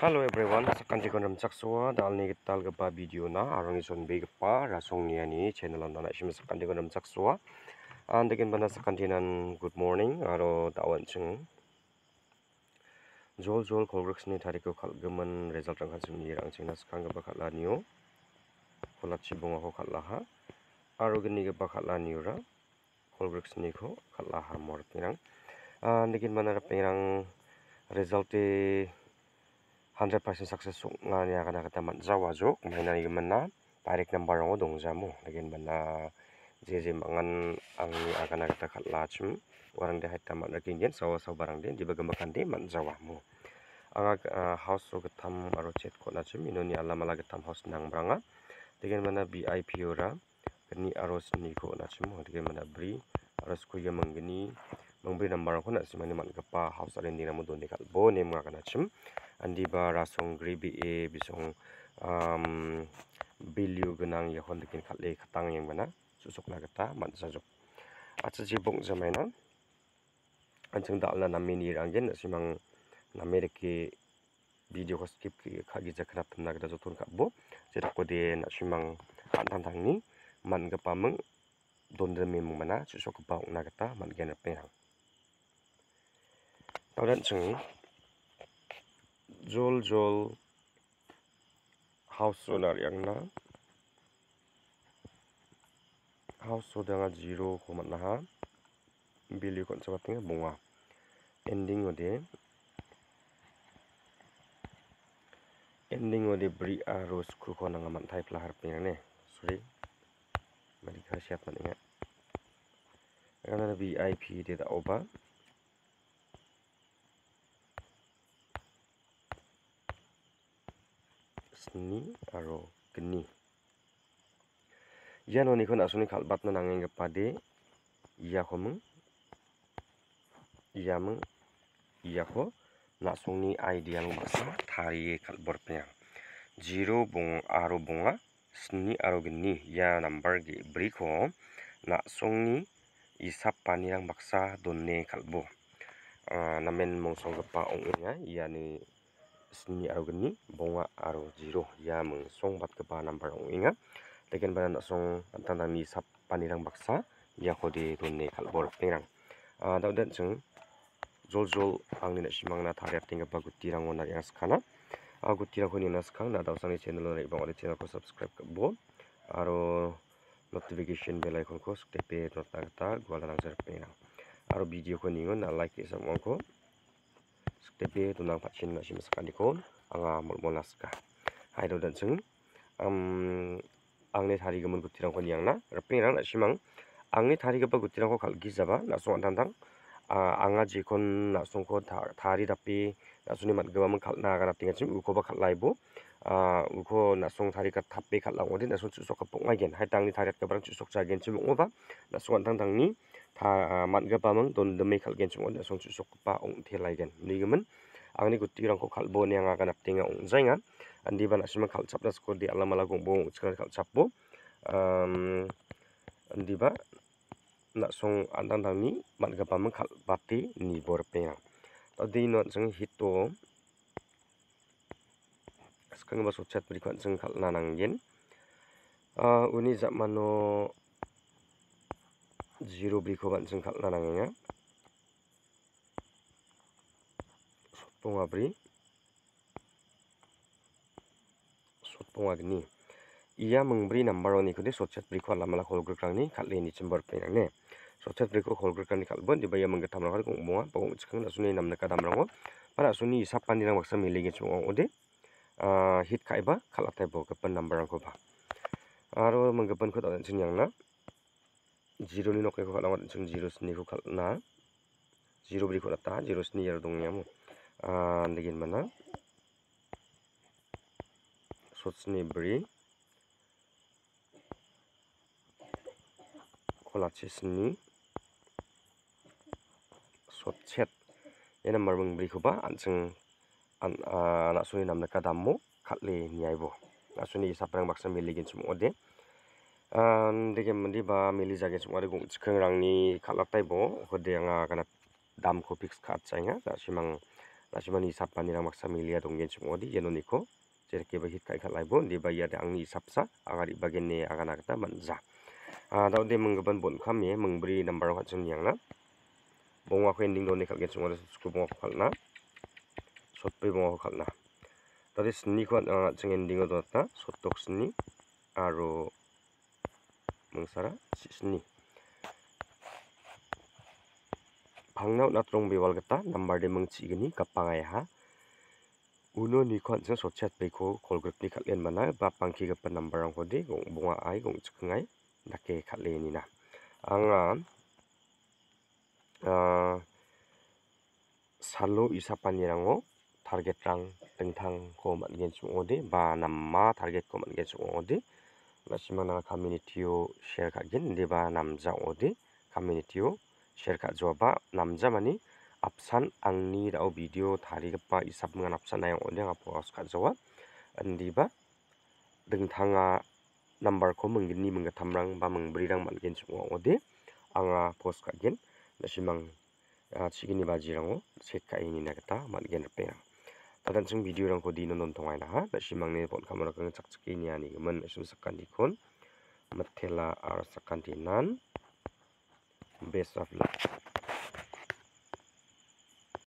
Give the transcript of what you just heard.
Hello everyone, sekarang jika anda mencaksua dalam ni kita lupa video na arung isun bagi apa rasong ni ni channel anda nak simak sekarang jika anda mencaksua anda ah, kena benda sekarang ni nan good morning Aro tawan ceng jual jual kongres ni tarik aku kal gemen result angkat sini orang cina sekarang ke bakal laniu kalau si bunga aku bakal lah ha arung lah ni ke bakal laniu ra kongres ni aku bakal lah ha mor pirang anda ah, kena pada pirang result ni 100% sukses suk nga ni akan akan tamat zawa zuk mainan yang mana tarik nombor yang udung zamu lagi mana ZZ mangan ang ni akan akan takat lacum orang dia hai lagi jen sawa sawa barang dia di bagaimakan dia mat zawa mu anga house so getam aro chet ko lacum ino ni alam ala getam house nang branga lagi mana bip ora ni aro sini ko lacum lagi mana bri aro sku yang menggini memberi nombor aku nak semangat gepa house alindina mudun dekat bo ni mengakan lacum andiba rasong gribi e bisong um bilyu gunang yakon dikin khatle khatang yang mana susuk na kata mat sajuk acha ji bong zamena anchung da mini namini rangen simang namereke video ko skip ki khagi jakhna thna gada jotun ka bo jera ko de na simang khantang ni, man ga pamang dondre me mung mana susuk ba ong na kata man gena pe rang taudan chungi jol-jol house solar yang na house solar nga zero komat na ha bili kon sa batin bunga ending o de ending o de bri arus kuko na nga mantay pala harap niya ne sorry mali ka siyap na niya ang nga na VIP data over Sni aro Gni. Ia no nikon asuni kalbat no nangeng kepade ia komeng ia meng ia ko nasuni idea lu masa thari kalbor penyang. Zero bung aro bunga Sni aro Gni ia number di beriko nasuni isap panirang baksa donne kalbo. Ah, namen mongsong kepa ongnya ia ni sini arogan ni bonga aro jiro ya meng song bat ke bahan nampar ong inga tekan bahan nak song antan tan ni sap panirang baksa ya kode tun ne kal bor pengirang tau ah, dan sung zol zol ang ni nak simang na tarif tinggal bagut tirang onar yang sekana aku ah, tirang honi na sekang na tau sang ni channel na ibang oleh channel ko subscribe ke bo aro notification bell icon ko suktepe tuat tak tak gua lalang serpengirang aro video ko ni ngon na like isam wangko sektepi tunang pacin masih masakan dikon anga mulmul naska aido dan sing am ang ne tari gemun kutirang kon yang na reping rang na simang ang ne tari gepa kutirang ko kal gizaba na song antang tang anga jikon na song ko tari tapi na suni mat gema mung kal na gara tinga sim uko bakal lai bu uko na song tari ka tapi kal lang wodi na hai tang ni tari matgapamang don demi kalgen semua dah songsu sokpa ong thelai gan ni gaman angin kuti orang kau kalbo ni yang akan aptinga ong zainga andi bana sima kal capnas kau di alam ala gong bong sekarang kal capbo andi ba nak song antang tang ni matgapamang kal pati ni bor borpea tadi nuan sing hito sekarang basuh chat berikan sing kal nanang gen uni zaman zero ब्रिको बंद संख्या लाना गया सोतपोंगा ब्री सोतपोंगा गनी यह मंगब्री number one इकुने सोचत ब्रिको लामला खोलकर करने खाले निचंबर पे ना ने सोचत ब्रिको खोलकर करने खाल बंद दिवाया मंगे थमला कर कुंबोंगा पगों चकन असुने नंबर का थमला हो पर असुने ये सब पानी ना वक्स मिलेगे चुंगो उधे हिट काई बा � जीरो नि नखै खालाम जों जीरो स्नि खौ खालना जीरो ब्रि खौ लाता जीरो स्नि यार दं नियामु आ नगिन मना सत स्नि ब्रि खला छ स्नि सत छेद ए नम्बर मं ब्रि खौबा आंजों आं आ नासुनि नामना कादामु खालि नियाइबो नासुनि सापरां बाक्सा मिलिगिन सुम ओदे Dekem mandi ba mili zake semua dekong cikeng rang ni kalap tai bo ho de yang akan dam ko fix kat sa nga da simang da simang ni sap pani rang maksa mili semua di yeno niko jere ke bahit kai kalai bo di ba yade ang ni sap sa aga di bagen ni akan akta man za da ni menggeban bon kam ye meng beri sun yang na bong wako ending do nikak gen semua de subscribe bong wako kal na sot pe bong wako kal na da de sni ko na cheng sot tok sni aro nungsara sisni pangnau natrong bewal kita nambar de mengci gini kapang ayah ha. uno nikon se sochat beko kolgrip ni katlen mana ba pangki gepa nambar ang hodi gong bunga ai gong cekengai nake katlen ina angan salo isapan nirango target rang tentang komat gen sungode ba namma target komat gen sungode masimana kaminitio sherka gin diba namza odi kaminitio sherka joba namza mani apsan angni rao video tari gapa isap mga napsan ayang odi ang apuas ka joba andiba deng tanga number ko mga gini mga tamrang ba mga brirang malgin sumuwa odi ang apuas ka gin masimang Sikini bajirangu, sikka ini negata, mat gen repeang. 다단 층 비디오 랑 고디 있는 논통 아이나 나시망 내 본카 모라 그 착착이 니 아니 그만 숨 석간 디콘 마텔라 아르 석간 디난 베스 오브 락